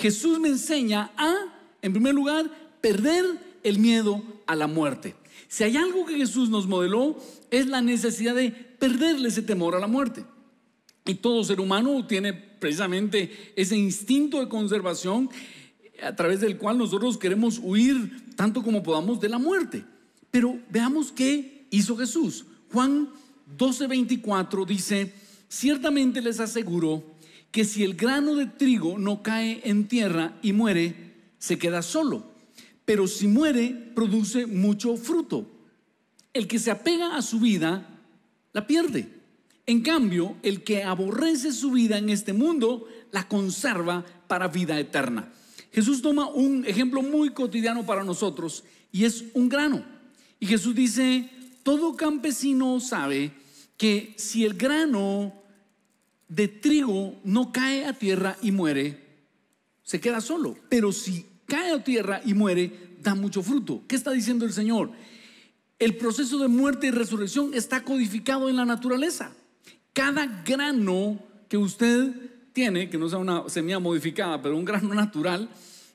Jesús me enseña a, en primer lugar, perder el miedo a la muerte. Si hay algo que Jesús nos modeló, es la necesidad de perderle ese temor a la muerte. Y todo ser humano tiene precisamente ese instinto de conservación a través del cual nosotros queremos huir tanto como podamos de la muerte. Pero veamos qué hizo Jesús. Juan 12:24 dice, ciertamente les aseguro, que si el grano de trigo no cae en tierra y muere, se queda solo, pero si muere, produce mucho fruto. El que se apega a su vida, la pierde. En cambio, el que aborrece su vida en este mundo, la conserva para vida eterna. Jesús toma un ejemplo muy cotidiano para nosotros y es un grano. Y Jesús dice, todo campesino sabe que si el grano de trigo no cae a tierra y muere, se queda solo. Pero si cae a tierra y muere, da mucho fruto. ¿Qué está diciendo el Señor? El proceso de muerte y resurrección está codificado en la naturaleza. Cada grano que usted tiene, que no sea una semilla modificada, pero un grano natural,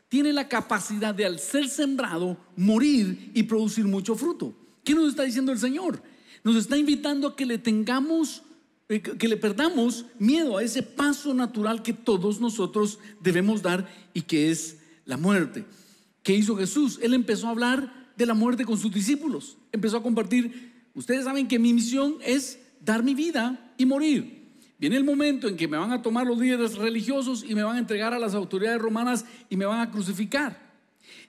tiene la capacidad de al ser sembrado, morir y producir mucho fruto. ¿Qué nos está diciendo el Señor? Nos está invitando a que le tengamos eh, que le perdamos miedo a ese paso natural que todos nosotros debemos dar y que es la muerte. ¿Qué hizo Jesús? Él empezó a hablar de la muerte con sus discípulos. Empezó a compartir, ustedes saben que mi misión es dar mi vida y morir. Viene el momento en que me van a tomar los líderes religiosos y me van a entregar a las autoridades romanas y me van a crucificar.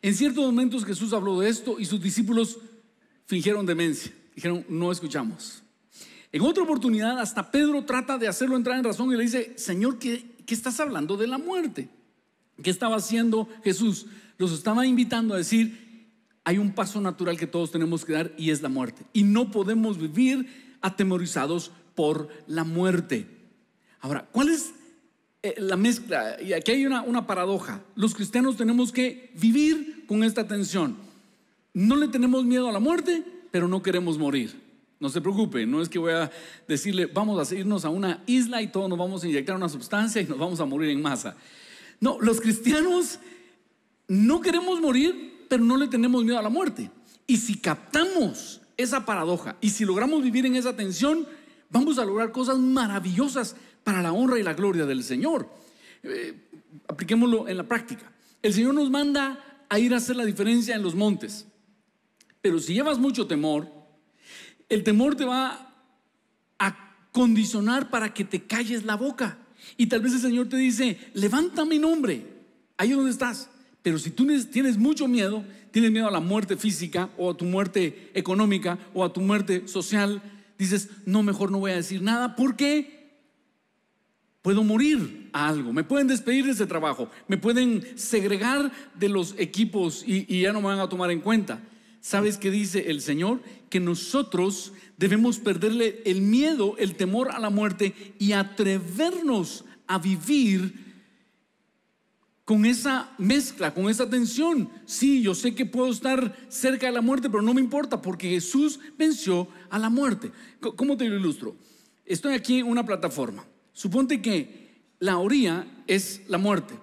En ciertos momentos Jesús habló de esto y sus discípulos fingieron demencia. Dijeron, no escuchamos. En otra oportunidad, hasta Pedro trata de hacerlo entrar en razón y le dice, Señor, ¿qué, estás hablando de la muerte? ¿Qué estaba haciendo Jesús? Los estaba invitando a decir, hay un paso natural que todos tenemos que dar y es la muerte. Y no podemos vivir atemorizados por la muerte. Ahora, ¿cuál es eh, la mezcla? Y aquí hay una, una paradoja. Los cristianos tenemos que vivir con esta tensión. No le tenemos miedo a la muerte, pero no queremos morir. No se preocupe, no es que voy a decirle, vamos a irnos a una isla y todos nos vamos a inyectar una sustancia y nos vamos a morir en masa. No, los cristianos no queremos morir, pero no le tenemos miedo a la muerte. Y si captamos esa paradoja y si logramos vivir en esa tensión, vamos a lograr cosas maravillosas para la honra y la gloria del Señor. Eh, apliquémoslo en la práctica. El Señor nos manda a ir a hacer la diferencia en los montes. Pero si llevas mucho temor, el temor te va a condicionar para que te calles la boca. Y tal vez el Señor te dice, levanta mi nombre, ahí donde estás. Pero si tú tienes mucho miedo, tienes miedo a la muerte física o a tu muerte económica o a tu muerte social, dices, no, mejor no voy a decir nada porque puedo morir a algo, me pueden despedir de ese trabajo, me pueden segregar de los equipos y, y ya no me van a tomar en cuenta. ¿Sabes qué dice el Señor? Que nosotros debemos perderle el miedo, el temor a la muerte y atrevernos a vivir con esa mezcla, con esa tensión. Sí, yo sé que puedo estar cerca de la muerte, pero no me importa porque Jesús venció a la muerte. ¿Cómo te lo ilustro? Estoy aquí en una plataforma. Suponte que la orilla es la muerte.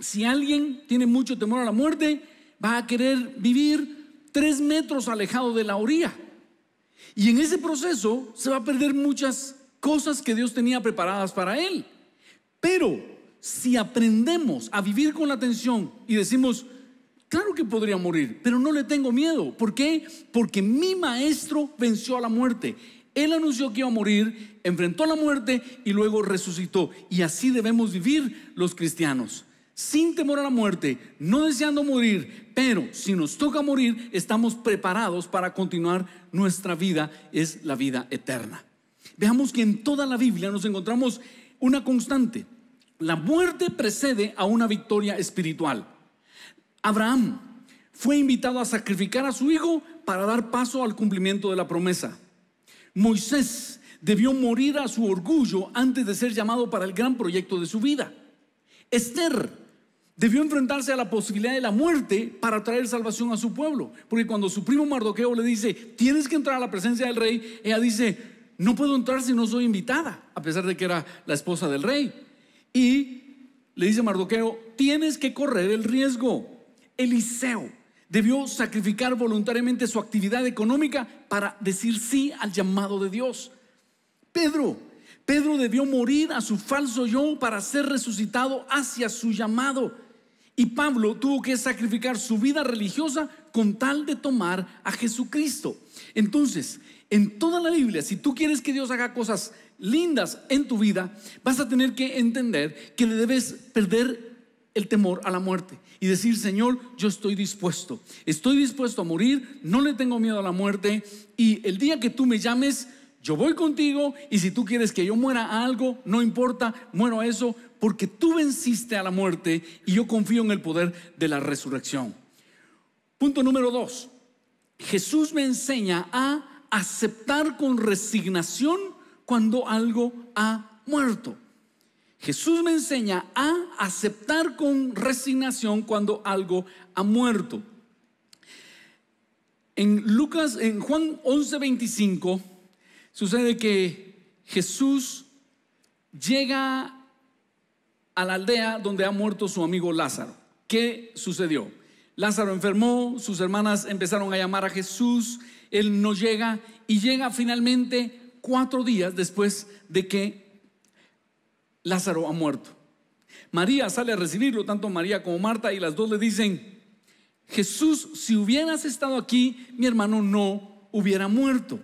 Si alguien tiene mucho temor a la muerte, va a querer vivir tres metros alejado de la orilla. Y en ese proceso se va a perder muchas cosas que Dios tenía preparadas para él. Pero si aprendemos a vivir con la atención y decimos, claro que podría morir, pero no le tengo miedo. ¿Por qué? Porque mi maestro venció a la muerte. Él anunció que iba a morir, enfrentó a la muerte y luego resucitó. Y así debemos vivir los cristianos sin temor a la muerte, no deseando morir, pero si nos toca morir, estamos preparados para continuar nuestra vida, es la vida eterna. Veamos que en toda la Biblia nos encontramos una constante. La muerte precede a una victoria espiritual. Abraham fue invitado a sacrificar a su hijo para dar paso al cumplimiento de la promesa. Moisés debió morir a su orgullo antes de ser llamado para el gran proyecto de su vida. Esther debió enfrentarse a la posibilidad de la muerte para traer salvación a su pueblo. Porque cuando su primo Mardoqueo le dice, tienes que entrar a la presencia del rey, ella dice, no puedo entrar si no soy invitada, a pesar de que era la esposa del rey. Y le dice Mardoqueo, tienes que correr el riesgo. Eliseo debió sacrificar voluntariamente su actividad económica para decir sí al llamado de Dios. Pedro, Pedro debió morir a su falso yo para ser resucitado hacia su llamado. Y Pablo tuvo que sacrificar su vida religiosa con tal de tomar a Jesucristo. Entonces, en toda la Biblia, si tú quieres que Dios haga cosas lindas en tu vida, vas a tener que entender que le debes perder el temor a la muerte y decir, Señor, yo estoy dispuesto, estoy dispuesto a morir, no le tengo miedo a la muerte y el día que tú me llames, yo voy contigo y si tú quieres que yo muera a algo, no importa, muero a eso, porque tú venciste a la muerte y yo confío en el poder de la resurrección. Punto número dos, Jesús me enseña a aceptar con resignación cuando algo ha muerto. Jesús me enseña a aceptar con resignación cuando algo ha muerto. En Lucas, en Juan 11:25, sucede que Jesús llega a la aldea donde ha muerto su amigo Lázaro. ¿Qué sucedió? Lázaro enfermó, sus hermanas empezaron a llamar a Jesús, él no llega y llega finalmente cuatro días después de que Lázaro ha muerto. María sale a recibirlo, tanto María como Marta, y las dos le dicen, Jesús, si hubieras estado aquí, mi hermano no hubiera muerto.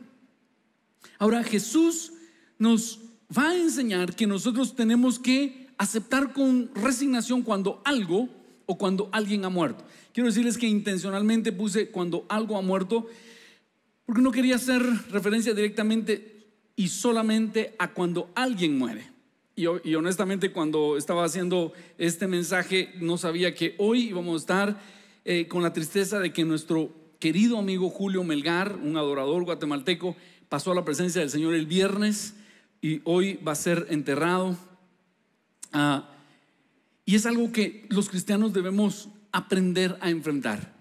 Ahora Jesús nos va a enseñar que nosotros tenemos que aceptar con resignación cuando algo o cuando alguien ha muerto. Quiero decirles que intencionalmente puse cuando algo ha muerto porque no quería hacer referencia directamente y solamente a cuando alguien muere. Y, honestamente cuando estaba haciendo este mensaje no sabía que hoy íbamos a estar eh, con la tristeza de que nuestro querido amigo Julio Melgar, un adorador guatemalteco, pasó a la presencia del Señor el viernes y hoy va a ser enterrado Ah, y es algo que los cristianos debemos aprender a enfrentar,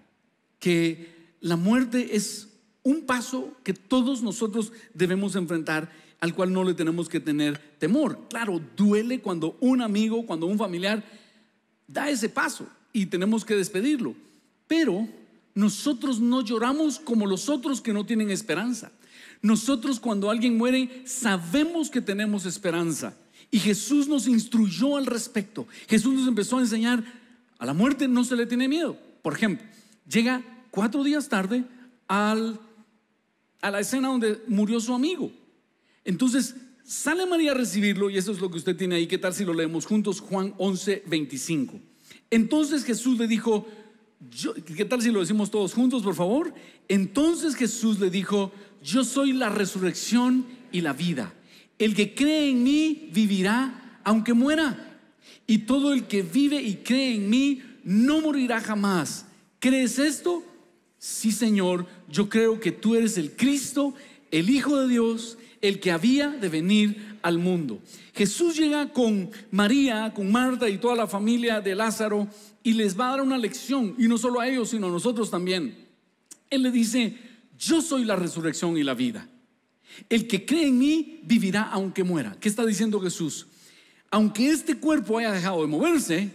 que la muerte es un paso que todos nosotros debemos enfrentar, al cual no le tenemos que tener temor. Claro, duele cuando un amigo, cuando un familiar da ese paso y tenemos que despedirlo, pero nosotros no lloramos como los otros que no tienen esperanza. Nosotros cuando alguien muere sabemos que tenemos esperanza y Jesús nos instruyó al respecto. Jesús nos empezó a enseñar, a la muerte no se le tiene miedo. Por ejemplo, llega cuatro días tarde al, a la escena donde murió su amigo. Entonces sale María a recibirlo y eso es lo que usted tiene ahí. ¿Qué tal si lo leemos juntos? Juan 11, 25. Entonces Jesús le dijo, ¿qué tal si lo decimos todos juntos, por favor? Entonces Jesús le dijo, yo soy la resurrección y la vida. El que cree en mí vivirá aunque muera. Y todo el que vive y cree en mí no morirá jamás. ¿Crees esto? Sí, Señor, yo creo que tú eres el Cristo, el Hijo de Dios, el que había de venir al mundo. Jesús llega con María, con Marta y toda la familia de Lázaro y les va a dar una lección, y no solo a ellos, sino a nosotros también. Él le dice, yo soy la resurrección y la vida. El que cree en mí vivirá aunque muera. ¿Qué está diciendo Jesús? Aunque este cuerpo haya dejado de moverse,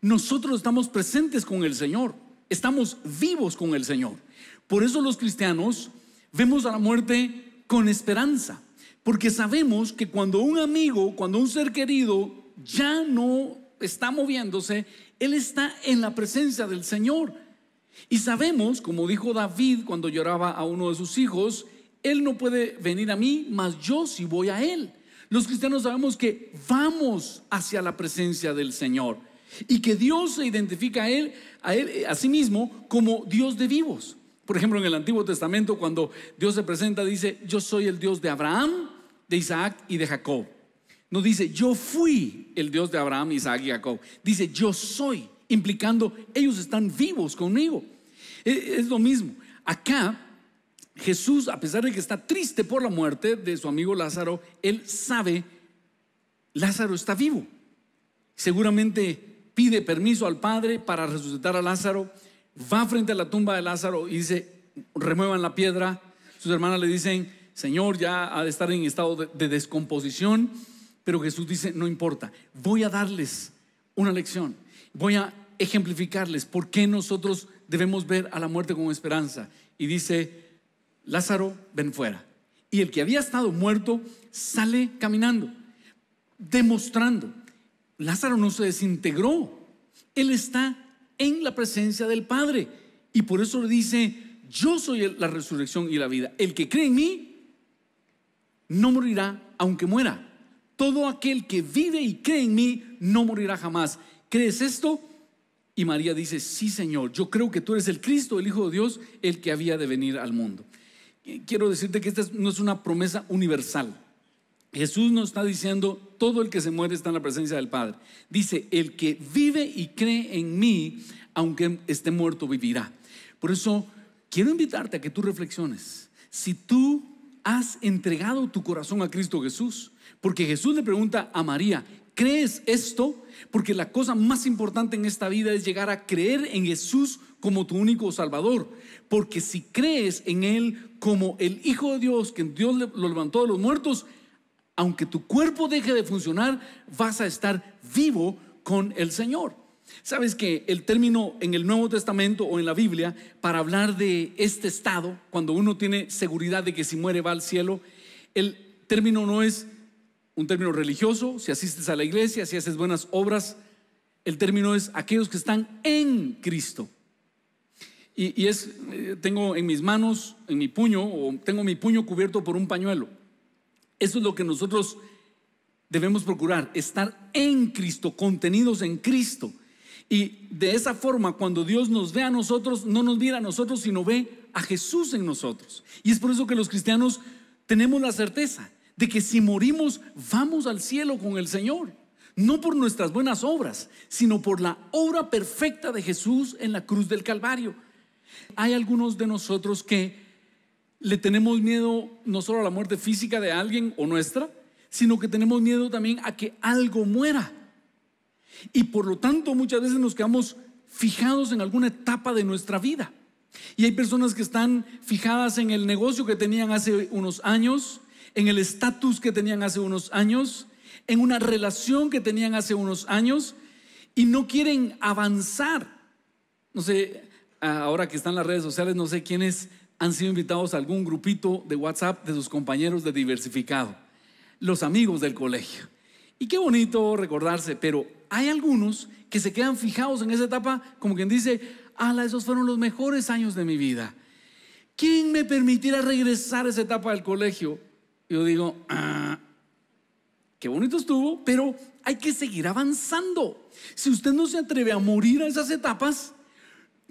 nosotros estamos presentes con el Señor, estamos vivos con el Señor. Por eso los cristianos vemos a la muerte con esperanza, porque sabemos que cuando un amigo, cuando un ser querido ya no está moviéndose, Él está en la presencia del Señor. Y sabemos, como dijo David cuando lloraba a uno de sus hijos, él no puede venir a mí, mas yo sí voy a Él. Los cristianos sabemos que vamos hacia la presencia del Señor y que Dios se identifica a Él, eh, a, sí mismo como Dios de vivos. Por ejemplo, en el Antiguo Testamento, cuando Dios se presenta, dice, yo soy el Dios de Abraham, de Isaac y de Jacob. No dice, yo fui el Dios de Abraham, Isaac y Jacob. Dice, yo soy, implicando, ellos están vivos conmigo. E, es lo mismo. Acá Jesús, a pesar de que está triste por la muerte de su amigo Lázaro, él sabe, Lázaro está vivo. Seguramente pide permiso al Padre para resucitar a Lázaro, va frente a la tumba de Lázaro y dice, remuevan la piedra. Sus hermanas le dicen, Señor, ya ha de estar en estado de, descomposición, pero Jesús dice, no importa, voy a darles una lección, voy a ejemplificarles por qué nosotros debemos ver a la muerte con esperanza. Y dice, Lázaro, ven fuera. Y el que había estado muerto sale caminando, demostrando. Lázaro no se desintegró. Él está en la presencia del Padre. Y por eso le dice, yo soy la resurrección y la vida. El que cree en mí, no morirá aunque muera. Todo aquel que vive y cree en mí, no morirá jamás. ¿Crees esto? Y María dice, sí Señor, yo creo que tú eres el Cristo, el Hijo de Dios, el que había de venir al mundo quiero decirte que esta no es una promesa universal. Jesús no está diciendo, todo el que se muere está en la presencia del Padre. Dice, el que vive y cree en mí, aunque esté muerto, vivirá. Por eso, quiero invitarte a que tú reflexiones. Si tú has entregado tu corazón a Cristo Jesús, porque Jesús le pregunta a María, ¿crees esto? Porque la cosa más importante en esta vida es llegar a creer en Jesús como tu único Salvador. Porque si crees en Él como el Hijo de Dios, que Dios lo levantó de los muertos, aunque tu cuerpo deje de funcionar, vas a estar vivo con el Señor. Sabes que el término en el Nuevo Testamento o en la Biblia para hablar de este estado, cuando uno tiene seguridad de que si muere va al cielo, el término no es un término religioso, si asistes a la iglesia, si haces buenas obras, el término es aquellos que están en Cristo. Y, es, eh, tengo en mis manos, en mi puño, o tengo mi puño cubierto por un pañuelo. Eso es lo que nosotros debemos procurar, estar en Cristo, contenidos en Cristo. Y de esa forma, cuando Dios nos ve a nosotros, no nos mira a nosotros, sino ve a Jesús en nosotros. Y es por eso que los cristianos tenemos la certeza de que si morimos, vamos al cielo con el Señor. No por nuestras buenas obras, sino por la obra perfecta de Jesús en la cruz del Calvario. Hay algunos de nosotros que le tenemos miedo no solo a la muerte física de alguien o nuestra, sino que tenemos miedo también a que algo muera. Y por lo tanto muchas veces nos quedamos fijados en alguna etapa de nuestra vida. Y hay personas que están fijadas en el negocio que tenían hace unos años, en el estatus que tenían hace unos años, en una relación que tenían hace unos años, y no quieren avanzar. No sé, Ah, ahora que están las redes sociales, no sé quiénes han sido invitados a algún grupito de WhatsApp de sus compañeros de diversificado, los amigos del colegio. Y qué bonito recordarse, pero hay algunos que se quedan fijados en esa etapa como quien dice, ala, esos fueron los mejores años de mi vida. ¿Quién me permitirá regresar a esa etapa del colegio? Yo digo, ah, qué bonito estuvo, pero hay que seguir avanzando. Si usted no se atreve a morir a esas etapas,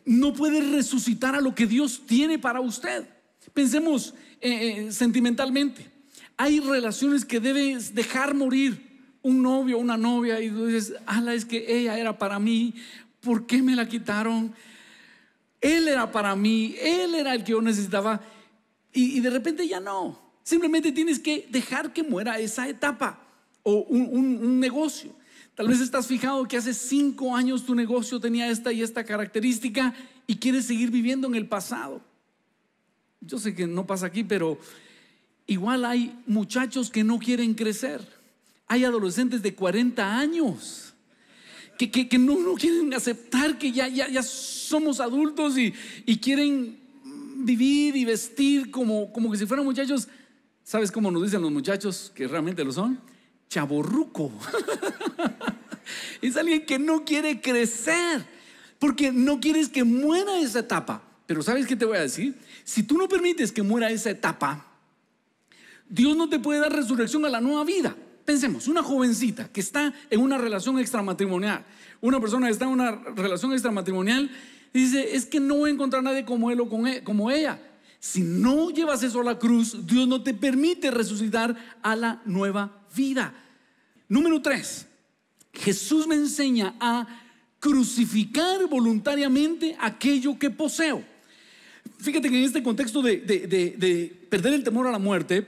no puede resucitar a lo que Dios tiene para usted. Pensemos eh, eh, sentimentalmente. Hay relaciones que debes dejar morir. Un novio, una novia, y tú dices, ala, es que ella era para mí. ¿Por qué me la quitaron? Él era para mí, él era el que yo necesitaba. Y, de repente ya no. Simplemente tienes que dejar que muera esa etapa o un negocio Tal vez estás fijado que hace cinco años tu negocio tenía esta y esta característica y quieres seguir viviendo en el pasado. Yo sé que no pasa aquí, pero igual hay muchachos que no quieren crecer. Hay adolescentes de 40 años que, no, no, quieren aceptar que ya, ya, ya somos adultos y, y, quieren vivir y vestir como, como que si fueran muchachos. ¿Sabes cómo nos dicen los muchachos que realmente lo son? Chaborruco. Es alguien que no quiere crecer, porque no quieres que muera esa etapa. Pero ¿sabes qué te voy a decir? Si tú no permites que muera esa etapa, Dios no te puede dar resurrección a la nueva vida. Pensemos, una jovencita que está en una relación extramatrimonial, una persona que está en una relación extramatrimonial, dice, es que no voy a encontrar nadie como él o e-, como ella. Si no llevas eso a la cruz, Dios no te permite resucitar a la nueva vida. Número tres, Jesús me enseña a crucificar voluntariamente aquello que poseo. Fíjate que en este contexto de, perder el temor a la muerte,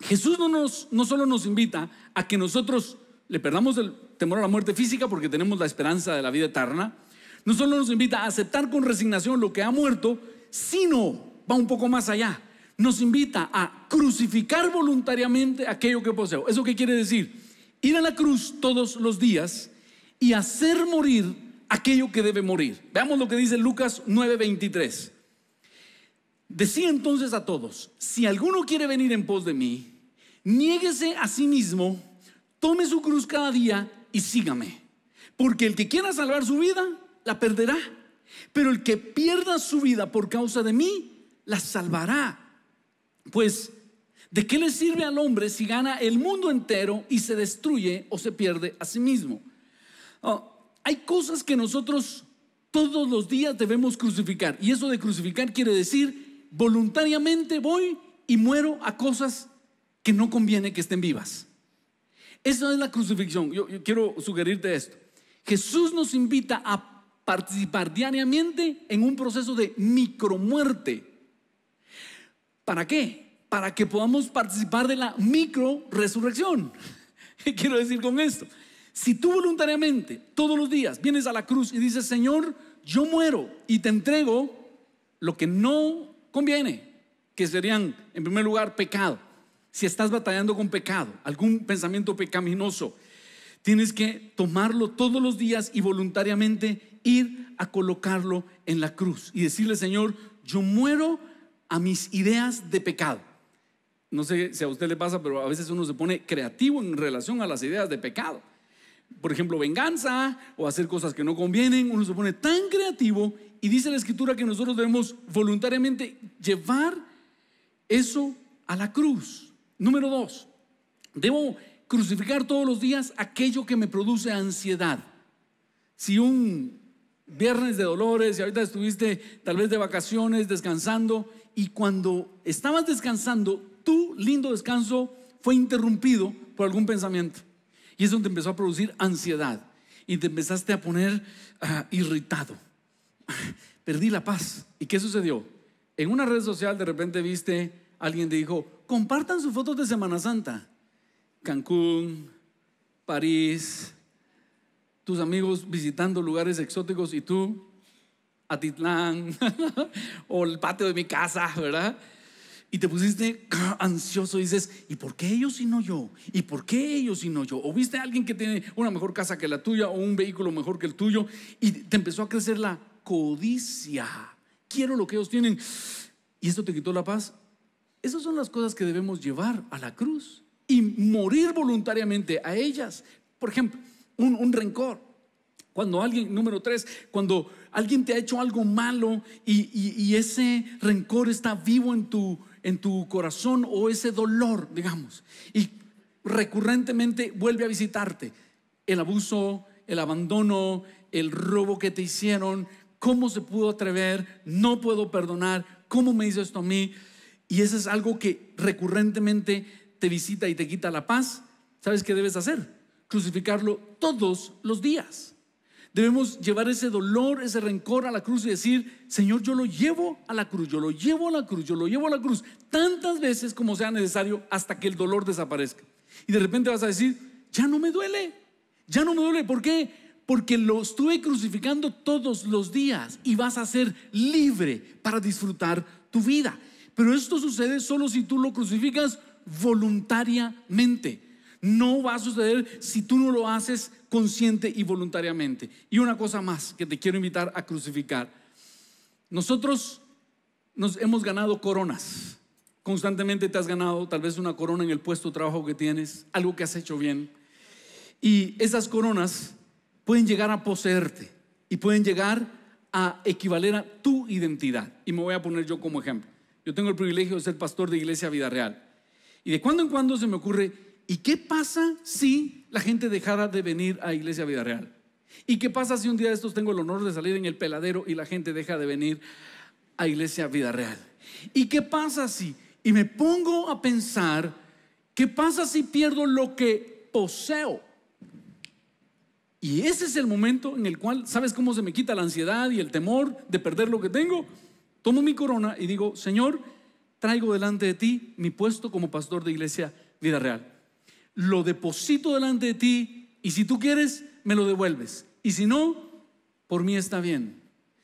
Jesús no, no solo nos invita a que nosotros le perdamos el temor a la muerte física porque tenemos la esperanza de la vida eterna, no solo nos invita a aceptar con resignación lo que ha muerto, sino va un poco más allá. Nos invita a crucificar voluntariamente aquello que poseo. ¿Eso qué quiere decir? ir a la cruz todos los días y hacer morir aquello que debe morir. Veamos lo que dice Lucas 9:23. Decía entonces a todos, si alguno quiere venir en pos de mí, niéguese a sí mismo, tome su cruz cada día y sígame. Porque el que quiera salvar su vida, la perderá. Pero el que pierda su vida por causa de mí, la salvará. Pues, ¿De qué le sirve al hombre si gana el mundo entero y se destruye o se pierde a sí mismo? Oh, hay cosas que nosotros todos los días debemos crucificar. Y eso de crucificar quiere decir, voluntariamente voy y muero a cosas que no conviene que estén vivas. Esa es la crucifixión. Yo, yo quiero sugerirte esto. Jesús nos invita a participar diariamente en un proceso de micromuerte. ¿Para qué? para que podamos participar de la micro resurrección. ¿Qué quiero decir con esto? Si tú voluntariamente todos los días vienes a la cruz y dices, Señor, yo muero y te entrego lo que no conviene, que serían, en primer lugar, pecado. Si estás batallando con pecado, algún pensamiento pecaminoso, tienes que tomarlo todos los días y voluntariamente ir a colocarlo en la cruz y decirle, Señor, yo muero a mis ideas de pecado. No sé si a usted le pasa, pero a veces uno se pone creativo en relación a las ideas de pecado. Por ejemplo, venganza o hacer cosas que no convienen, uno se pone tan creativo y dice la escritura que nosotros debemos voluntariamente llevar eso a la cruz. Número dos, debo crucificar todos los días aquello que me produce ansiedad. Si un viernes de dolores y ahorita estuviste tal vez de vacaciones, descansando, y cuando estabas descansando tu lindo descanso fue interrumpido por algún pensamiento. Y eso te empezó a producir ansiedad y te empezaste a poner ah, irritado. Perdí la paz. ¿Y qué sucedió? En una red social de repente viste, alguien te dijo, compartan sus fotos de Semana Santa. Cancún, París, tus amigos visitando lugares exóticos y tú, Atitlán, o el patio de mi casa, ¿verdad? y te pusiste ansioso y dices, ¿y por qué ellos y no yo? ¿Y por qué ellos y no yo? O viste a alguien que tiene una mejor casa que la tuya o un vehículo mejor que el tuyo y te empezó a crecer la codicia. Quiero lo que ellos tienen. ¿Y esto te quitó la paz? Esas son las cosas que debemos llevar a la cruz y morir voluntariamente a ellas. Por ejemplo, un, rencor. Cuando alguien, número tres, cuando alguien te ha hecho algo malo y, y, y, ese rencor está vivo en tu, en tu corazón o ese dolor, digamos, y recurrentemente vuelve a visitarte el abuso, el abandono, el robo que te hicieron, cómo se pudo atrever, no puedo perdonar, cómo me hizo esto a mí. Y eso es algo que recurrentemente te visita y te quita la paz. ¿Sabes qué debes hacer? Crucificarlo todos los días. Debemos llevar ese dolor, ese rencor a la cruz y decir, Señor, yo lo llevo a la cruz, yo lo llevo a la cruz, yo lo llevo a la cruz, tantas veces como sea necesario hasta que el dolor desaparezca. Y de repente vas a decir, ya no me duele, ya no me duele, ¿por qué? Porque lo estuve crucificando todos los días y vas a ser libre para disfrutar tu vida. Pero esto sucede solo si tú lo crucificas voluntariamente. No va a suceder si tú no lo haces consciente y voluntariamente. Y una cosa más que te quiero invitar a crucificar. Nosotros nos hemos ganado coronas. Constantemente te has ganado tal vez una corona en el puesto de trabajo que tienes, algo que has hecho bien. Y esas coronas pueden llegar a poseerte y pueden llegar a equivaler a tu identidad. Y me voy a poner yo como ejemplo. Yo tengo el privilegio de ser pastor de Iglesia Vida Real. Y de cuando en cuando se me ocurre, ¿Y qué pasa si la gente dejara de venir a Iglesia Vida Real? ¿Y qué pasa si un día de estos tengo el honor de salir en el peladero y la gente deja de venir a Iglesia Vida Real? ¿Y qué pasa si? Y me pongo a pensar, ¿qué pasa si pierdo lo que poseo? Y ese es el momento en el cual, ¿sabes cómo se me quita la ansiedad y el temor de perder lo que tengo? Tomo mi corona y digo, Señor, traigo delante de ti mi puesto como pastor de iglesia vida real lo deposito delante de ti y si tú quieres, me lo devuelves. Y si no, por mí está bien.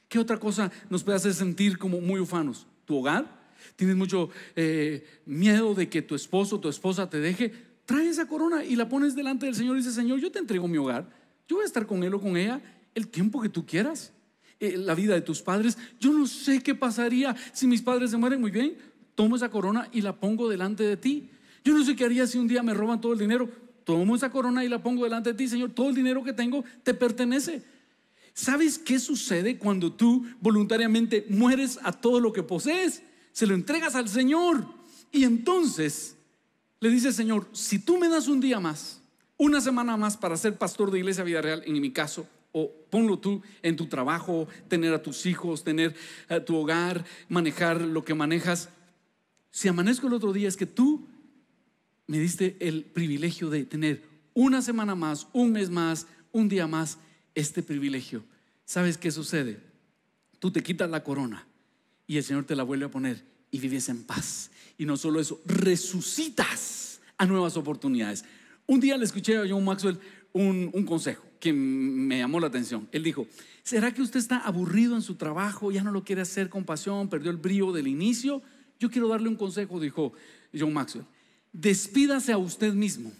¿Qué otra cosa nos puede hacer sentir como muy ufanos? ¿Tu hogar? ¿Tienes mucho eh, miedo de que tu esposo o tu esposa te deje? Trae esa corona y la pones delante del Señor y dice, Señor, yo te entrego mi hogar. Yo voy a estar con él o con ella el tiempo que tú quieras. Eh, la vida de tus padres. Yo no sé qué pasaría si mis padres se mueren. Muy bien, tomo esa corona y la pongo delante de ti. Yo no sé qué haría si un día me roban todo el dinero. Tomo esa corona y la pongo delante de ti, Señor. Todo el dinero que tengo te pertenece. ¿Sabes qué sucede cuando tú voluntariamente mueres a todo lo que posees? Se lo entregas al Señor. Y entonces le dices Señor, si tú me das un día más, una semana más para ser pastor de Iglesia Vida Real, en mi caso, o ponlo tú en tu trabajo, tener a tus hijos, tener eh, tu hogar, manejar lo que manejas. Si amanezco el otro día es que tú me diste el privilegio de tener una semana más, un mes más, un día más, este privilegio. ¿Sabes qué sucede? Tú te quitas la corona y el Señor te la vuelve a poner y vives en paz. Y no solo eso, resucitas a nuevas oportunidades. Un día le escuché a John Maxwell un, consejo que me llamó la atención. Él dijo, ¿será que usted está aburrido en su trabajo, ya no lo quiere hacer con pasión, perdió el brío del inicio? Yo quiero darle un consejo, dijo John Maxwell despídase a usted mismo,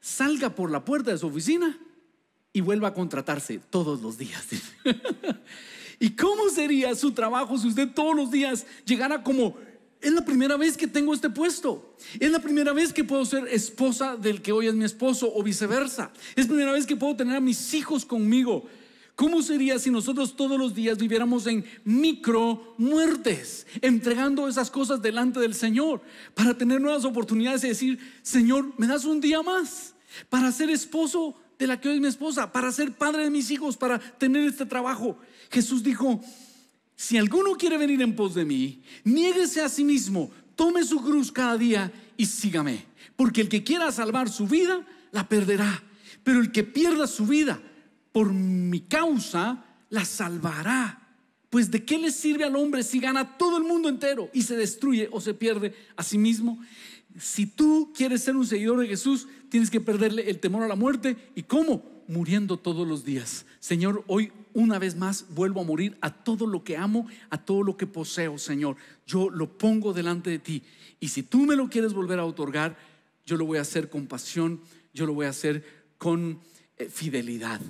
salga por la puerta de su oficina y vuelva a contratarse todos los días. ¿Y cómo sería su trabajo si usted todos los días llegara como, es la primera vez que tengo este puesto, es la primera vez que puedo ser esposa del que hoy es mi esposo o viceversa, es la primera vez que puedo tener a mis hijos conmigo? ¿Cómo sería si nosotros todos los días viviéramos en micro muertes, entregando esas cosas delante del Señor para tener nuevas oportunidades y decir, Señor, me das un día más para ser esposo de la que hoy es mi esposa, para ser padre de mis hijos, para tener este trabajo? Jesús dijo, si alguno quiere venir en pos de mí, niéguese a sí mismo, tome su cruz cada día y sígame, porque el que quiera salvar su vida, la perderá, pero el que pierda su vida, por mi causa la salvará. Pues de qué le sirve al hombre si gana todo el mundo entero y se destruye o se pierde a sí mismo? Si tú quieres ser un seguidor de Jesús, tienes que perderle el temor a la muerte. ¿Y cómo? Muriendo todos los días. Señor, hoy una vez más vuelvo a morir a todo lo que amo, a todo lo que poseo, Señor. Yo lo pongo delante de ti. Y si tú me lo quieres volver a otorgar, yo lo voy a hacer con pasión, yo lo voy a hacer con eh, fidelidad.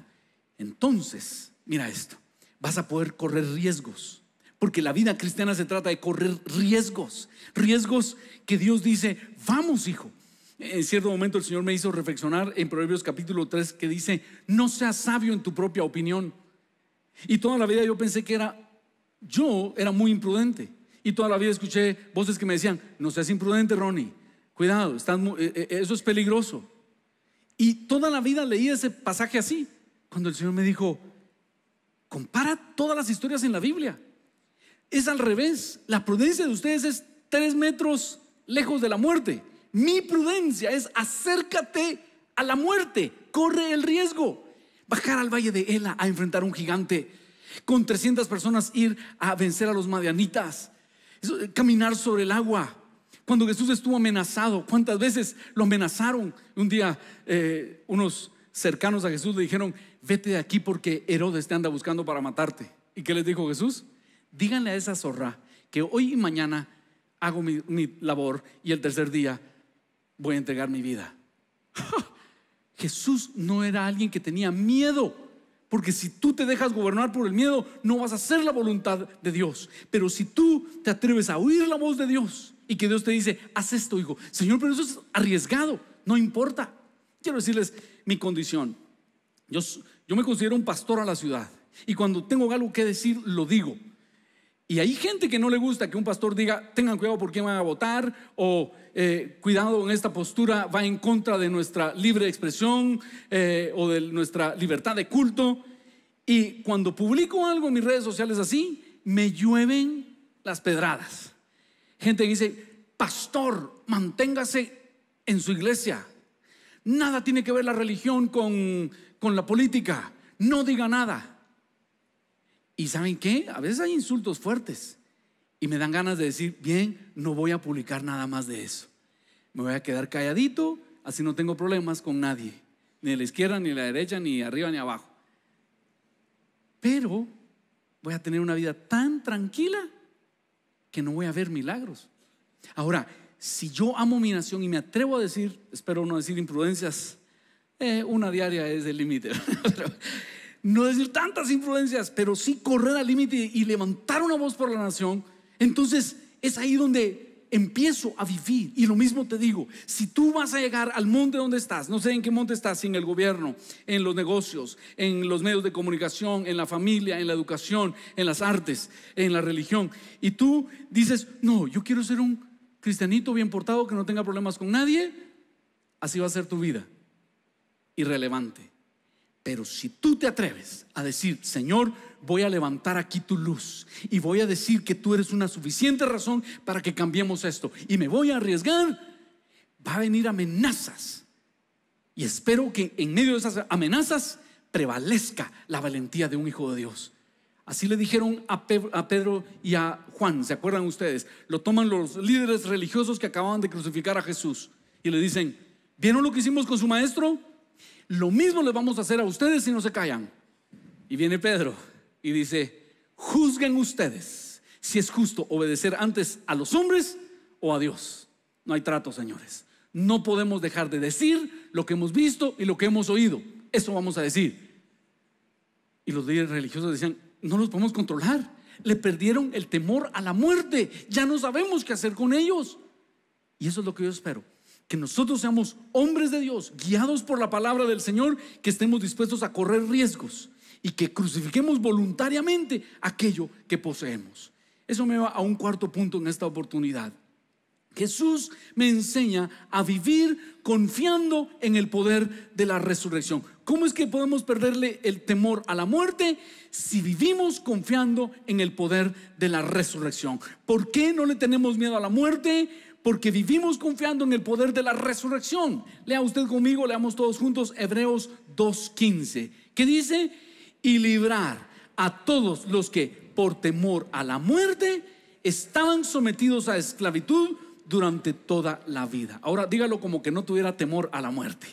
Entonces, mira esto, vas a poder correr riesgos, porque la vida cristiana se trata de correr riesgos, riesgos que Dios dice, vamos hijo. En cierto momento el Señor me hizo reflexionar en Proverbios capítulo 3 que dice, no seas sabio en tu propia opinión. Y toda la vida yo pensé que era, yo era muy imprudente. Y toda la vida escuché voces que me decían, no seas imprudente, Ronnie, cuidado, eh, eh, eso es peligroso. Y toda la vida leí ese pasaje así cuando el Señor me dijo, compara todas las historias en la Biblia. Es al revés. La prudencia de ustedes es tres metros lejos de la muerte. Mi prudencia es acércate a la muerte. Corre el riesgo. Bajar al valle de Ela a enfrentar un gigante. Con 300 personas ir a vencer a los madianitas. Eh, caminar sobre el agua. Cuando Jesús estuvo amenazado, ¿cuántas veces lo amenazaron? Un día eh, unos cercanos a Jesús le dijeron, vete de aquí porque Herodes te anda buscando para matarte. ¿Y qué les dijo Jesús? Díganle a esa zorra que hoy y mañana hago mi, labor y el tercer día voy a entregar mi vida. Jesús no era alguien que tenía miedo. Porque si tú te dejas gobernar por el miedo, no vas a hacer la voluntad de Dios. Pero si tú te atreves a oír la voz de Dios y que Dios te dice, haz esto, hijo, Señor, pero eso es arriesgado, no importa. Quiero decirles mi condición. Yo yo me considero un pastor a la ciudad y cuando tengo algo que decir, lo digo. Y hay gente que no le gusta que un pastor diga, tengan cuidado por quién van a votar, o eh, cuidado en esta postura va en contra de nuestra libre expresión eh, o de nuestra libertad de culto. Y cuando publico algo en mis redes sociales así, me llueven las pedradas. Gente dice, pastor, manténgase en su iglesia, Nada tiene que ver la religión con, la política. No diga nada. ¿Y saben qué? A veces hay insultos fuertes. Y me dan ganas de decir, bien, no voy a publicar nada más de eso. Me voy a quedar calladito, así no tengo problemas con nadie. Ni de la izquierda, ni de la derecha, ni arriba, ni abajo. Pero voy a tener una vida tan tranquila que no voy a ver milagros. Ahora, si yo amo mi nación y me atrevo a decir, espero no decir imprudencias, eh, una diaria es el límite. no decir tantas imprudencias, pero sí correr al límite y levantar una voz por la nación, entonces es ahí donde empiezo a vivir. Y lo mismo te digo, si tú vas a llegar al monte donde estás, no sé en qué monte estás, en el gobierno, en los negocios, en los medios de comunicación, en la familia, en la educación, en las artes, en la religión, y tú dices, no, yo quiero ser un cristianito bien portado que no tenga problemas con nadie, así va a ser tu vida. Irrelevante. Pero si tú te atreves a decir, Señor, voy a levantar aquí tu luz y voy a decir que tú eres una suficiente razón para que cambiemos esto y me voy a arriesgar, va a venir amenazas. Y espero que en medio de esas amenazas prevalezca la valentía de un hijo de Dios. Así le dijeron a Pedro y a Juan, ¿se acuerdan ustedes? Lo toman los líderes religiosos que acababan de crucificar a Jesús y le dicen, ¿vieron lo que hicimos con su maestro? Lo mismo le vamos a hacer a ustedes si no se callan. Y viene Pedro y dice, juzguen ustedes si es justo obedecer antes a los hombres o a Dios. No hay trato, señores. No podemos dejar de decir lo que hemos visto y lo que hemos oído. Eso vamos a decir. Y los líderes religiosos decían, no los podemos controlar. Le perdieron el temor a la muerte. Ya no sabemos qué hacer con ellos. Y eso es lo que yo espero. Que nosotros seamos hombres de Dios, guiados por la palabra del Señor, que estemos dispuestos a correr riesgos y que crucifiquemos voluntariamente aquello que poseemos. Eso me va a un cuarto punto en esta oportunidad. Jesús me enseña a vivir confiando en el poder de la resurrección. ¿Cómo es que podemos perderle el temor a la muerte si vivimos confiando en el poder de la resurrección? ¿Por qué no le tenemos miedo a la muerte? Porque vivimos confiando en el poder de la resurrección. Lea usted conmigo, leamos todos juntos Hebreos 2.15, que dice, y librar a todos los que por temor a la muerte estaban sometidos a esclavitud durante toda la vida. Ahora dígalo como que no tuviera temor a la muerte.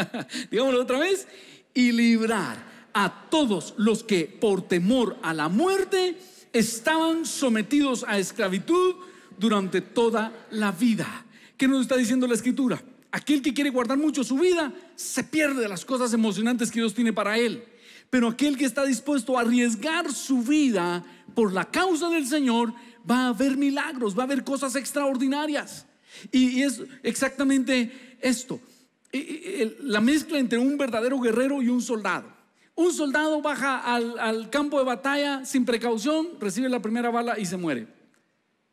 Digámoslo otra vez. Y librar a todos los que por temor a la muerte estaban sometidos a esclavitud durante toda la vida. ¿Qué nos está diciendo la escritura? Aquel que quiere guardar mucho su vida se pierde las cosas emocionantes que Dios tiene para él. Pero aquel que está dispuesto a arriesgar su vida por la causa del Señor va a haber milagros, va a haber cosas extraordinarias. Y, es exactamente esto, la mezcla entre un verdadero guerrero y un soldado. Un soldado baja al, campo de batalla sin precaución, recibe la primera bala y se muere.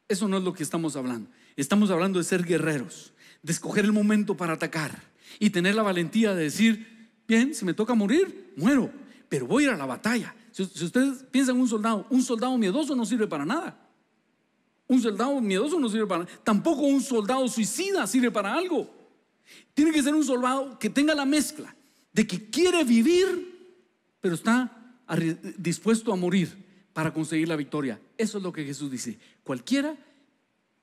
Eso no es lo que estamos hablando. Estamos hablando de ser guerreros, de escoger el momento para atacar y tener la valentía de decir, bien, si me toca morir, muero, pero voy a ir a la batalla. Si, si ustedes piensan en un soldado, un soldado miedoso no sirve para nada. Un soldado miedoso no sirve para nada. Tampoco un soldado suicida sirve para algo. Tiene que ser un soldado que tenga la mezcla de que quiere vivir, pero está dispuesto a morir para conseguir la victoria. Eso es lo que Jesús dice. Cualquiera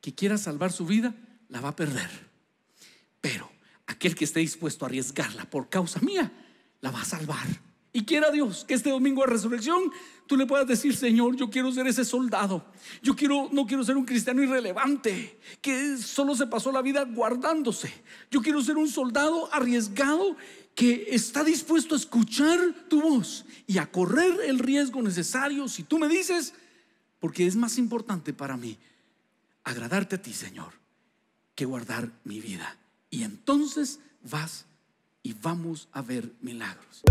que quiera salvar su vida, la va a perder. Pero aquel que esté dispuesto a arriesgarla por causa mía, la va a salvar. Y quiera Dios que este domingo de resurrección tú le puedas decir, Señor, yo quiero ser ese soldado. Yo quiero, no quiero ser un cristiano irrelevante que solo se pasó la vida guardándose. Yo quiero ser un soldado arriesgado que está dispuesto a escuchar tu voz y a correr el riesgo necesario si tú me dices, porque es más importante para mí agradarte a ti, Señor, que guardar mi vida. Y entonces vas y vamos a ver milagros.